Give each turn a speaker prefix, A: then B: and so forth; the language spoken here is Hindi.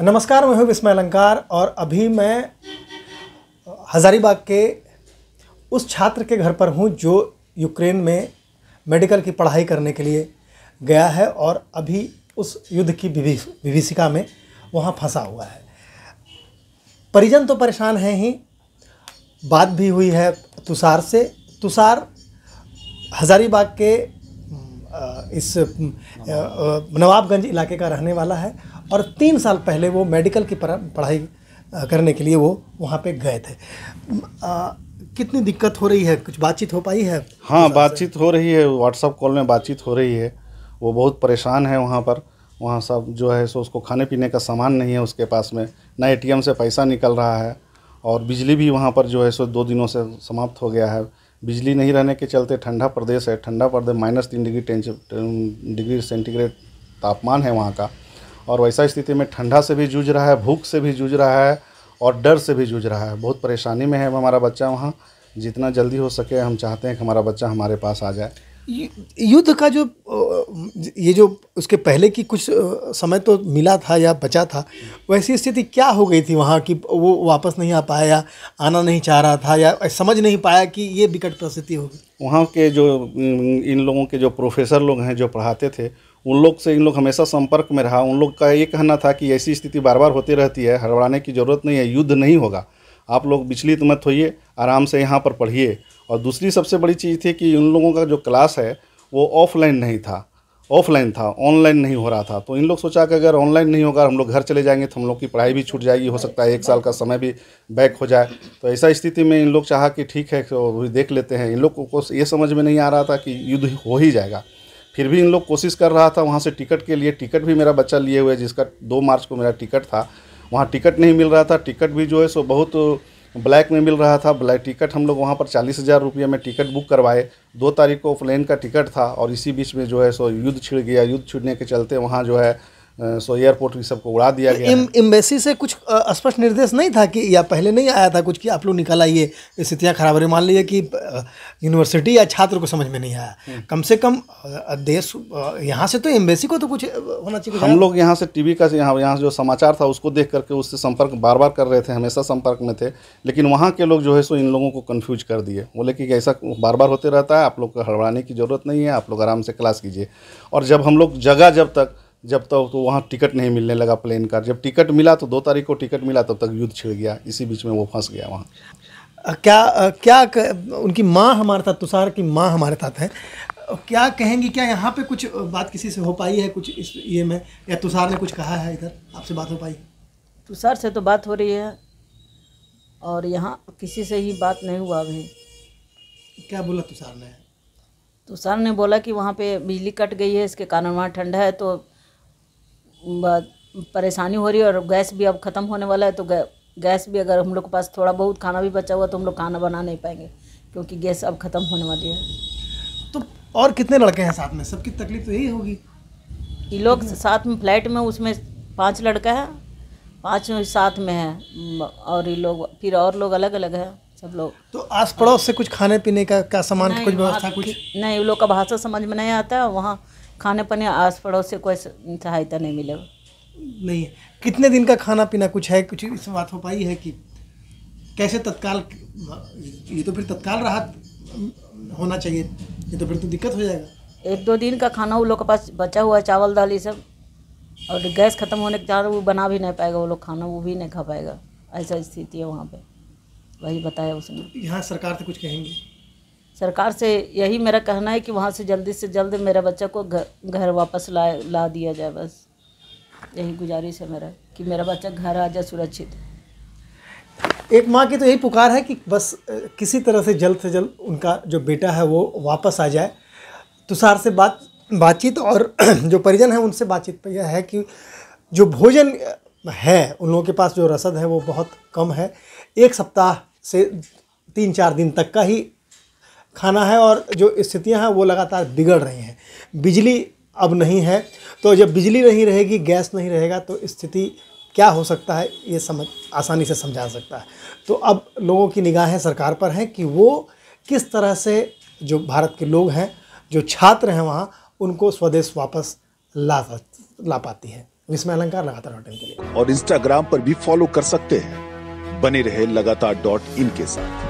A: नमस्कार मैं हूँ विस्मय अलंकार और अभी मैं हज़ारीबाग के उस छात्र के घर पर हूँ जो यूक्रेन में मेडिकल की पढ़ाई करने के लिए गया है और अभी उस युद्ध की विभीषिका में वहाँ फंसा हुआ है परिजन तो परेशान हैं ही बात भी हुई है तुषार से तुषार हज़ारीबाग के इस नवाबगंज इलाके का रहने वाला है और तीन साल पहले वो मेडिकल की पढ़ाई करने के लिए वो वहाँ पे गए थे आ, कितनी दिक्कत हो रही है कुछ बातचीत हो पाई है
B: हाँ बातचीत हो रही है व्हाट्सअप कॉल में बातचीत हो रही है वो बहुत परेशान है वहाँ पर वहाँ सब जो है सो उसको खाने पीने का सामान नहीं है उसके पास में न ए से पैसा निकल रहा है और बिजली भी वहाँ पर जो है सो दो दिनों से समाप्त हो गया है बिजली नहीं रहने के चलते ठंडा प्रदेश है ठंडा प्रदेश माइनस तीन डिग्री डिग्री सेंटीग्रेड तापमान है वहाँ का और वैसा स्थिति में ठंडा से भी जूझ रहा है भूख से भी जूझ रहा है और डर से भी जूझ रहा है बहुत परेशानी में है हमारा बच्चा वहाँ जितना जल्दी हो सके हम चाहते हैं कि हमारा बच्चा हमारे
A: पास आ जाए युद्ध का जो ये जो उसके पहले की कुछ समय तो मिला था या बचा था वैसी स्थिति क्या हो गई थी वहाँ कि वो वापस नहीं आ पाया आना नहीं चाह रहा था या समझ नहीं पाया कि ये विकट परिस्थिति होगी वहाँ के जो
B: इन लोगों के जो प्रोफेसर लोग हैं जो पढ़ाते थे उन लोग से इन लोग हमेशा संपर्क में रहा उन लोग का ये कहना था कि ऐसी स्थिति बार बार होती रहती है हड़बड़ाने की ज़रूरत नहीं है युद्ध नहीं होगा आप लोग विचलित मत होइए आराम से यहाँ पर पढ़िए और दूसरी सबसे बड़ी चीज़ थी कि उन लोगों का जो क्लास है वो ऑफलाइन नहीं था ऑफलाइन था ऑनलाइन नहीं हो रहा था तो इन लोग सोचा कि अगर ऑनलाइन नहीं होगा हम लोग घर चले जाएंगे तो हम लोग की पढ़ाई भी छूट जाएगी हो सकता है एक साल का समय भी बैक हो जाए तो ऐसा स्थिति में इन लोग चाहा कि ठीक है तो देख लेते हैं इन लोग को ये समझ में नहीं आ रहा था कि युद्ध हो ही जाएगा फिर भी इन लोग कोशिश कर रहा था वहाँ से टिकट के लिए टिकट भी मेरा बच्चा लिए हुए जिसका दो मार्च को मेरा टिकट था वहाँ टिकट नहीं मिल रहा था टिकट भी जो है सो बहुत ब्लैक में मिल रहा था ब्लैक टिकट हम लोग वहाँ पर चालीस हज़ार रुपये में टिकट बुक करवाए दो तारीख को प्लेन का टिकट था और इसी बीच में जो है सो युद्ध छिड़ गया युद्ध छिड़ने के चलते वहाँ जो है सो एयरपोर्ट भी सबको उड़ा दिया गया
A: एम्बेसी से कुछ स्पष्ट निर्देश नहीं था कि या पहले नहीं आया था कुछ कि आप लोग निकल आइए स्थितियाँ खराब रही मान लीजिए कि यूनिवर्सिटी या छात्र को समझ में नहीं आया हम्म। कम से कम देश यहाँ से तो एम्बेसी को तो कुछ होना चाहिए हम लोग
B: यहाँ से टीवी का यहाँ यहाँ जो समाचार था उसको देख करके उससे संपर्क बार बार कर रहे थे हमेशा संपर्क में थे लेकिन वहाँ के लोग जो है सो इन लोगों को कन्फ्यूज कर दिए बोले कि ऐसा बार बार होते रहता है आप लोग को हड़बड़ाने की ज़रूरत नहीं है आप लोग आराम से क्लास कीजिए और जब हम लोग जगह जब तक जब तक तो, वहाँ टिकट नहीं मिलने लगा प्लेन का जब टिकट मिला तो दो तारीख को टिकट मिला तब तक युद्ध छिड़ गया इसी बीच में वो
A: फंस गया वहाँ क्या क्या उनकी माँ हमारे साथ तुषार की माँ हमारे साथ हैं क्या कहेंगी क्या यहाँ पे कुछ बात किसी से हो पाई है कुछ इस ये में या तुषार ने कुछ कहा है इधर आपसे बात हो पाई
C: तुषार से तो बात हो रही है और यहाँ किसी से ही बात नहीं हुआ अभी क्या बोला तुषार ने तुषार ने बोला कि वहाँ पे बिजली कट गई है इसके कारण वहाँ ठंडा है तो परेशानी हो रही है और गैस भी अब ख़त्म होने वाला है तो गैस भी अगर हम लोग के पास थोड़ा बहुत खाना भी बचा हुआ तो हम लोग खाना बना नहीं पाएंगे क्योंकि गैस अब ख़त्म होने वाली है
A: तो और कितने लड़के हैं साथ में सबकी तकलीफ तो यही होगी
C: ये लोग साथ में फ्लैट में उसमें पाँच लड़का है पाँच साथ में है और ये लोग फिर और लोग अलग अलग है सब लोग तो आस
A: पड़ोस से कुछ खाने पीने का क्या सामान कुछ व्यवस्था कुछ
C: नहीं वो लोग का भाषा समझ में नहीं आता है वहाँ खाने पाने आस पड़ोस से कोई सहायता नहीं मिलेगा
A: नहीं कितने दिन का खाना पीना कुछ है कुछ इस बात हो पाई है कि कैसे तत्काल ये तो फिर तत्काल राहत होना चाहिए
C: ये तो फिर तो दिक्कत हो जाएगा एक दो दिन का खाना वो लोग के पास बचा हुआ है चावल दाल ये सब और गैस ख़त्म होने के बाद वो बना भी नहीं पाएगा वो लोग खाना वो भी नहीं खा पाएगा ऐसा स्थिति है वहाँ पे वही बताया उसने यहाँ सरकार से कुछ कहेंगे सरकार से यही मेरा कहना है कि वहाँ से जल्दी से जल्द मेरा बच्चा को घर घर वापस ला ला दिया जाए बस यही गुजारिश है मेरा कि मेरा बच्चा घर आ जाए सुरक्षित एक
A: माँ की तो यही पुकार है कि बस किसी तरह से जल्द से जल्द उनका जो बेटा है वो वापस आ जाए तुषार से बात बातचीत और जो परिजन है उनसे बातचीत पर यह है कि जो भोजन है उन लोगों के पास जो रसद है वो बहुत कम है एक सप्ताह से तीन चार दिन तक का ही खाना है और जो स्थितियाँ हैं वो लगातार बिगड़ रही हैं बिजली अब नहीं है तो जब बिजली नहीं रहेगी गैस नहीं रहेगा तो स्थिति क्या हो सकता है ये समझ आसानी से समझा सकता है तो अब लोगों की निगाहें सरकार पर हैं कि वो किस तरह से जो भारत के लोग हैं जो छात्र हैं वहाँ उनको स्वदेश वापस ला ला पाती है विस्मय अलंकार लगातार डॉट इन के
B: लिए और इंस्टाग्राम पर भी फॉलो कर सकते हैं बने रहे लगातार डॉट इन के साथ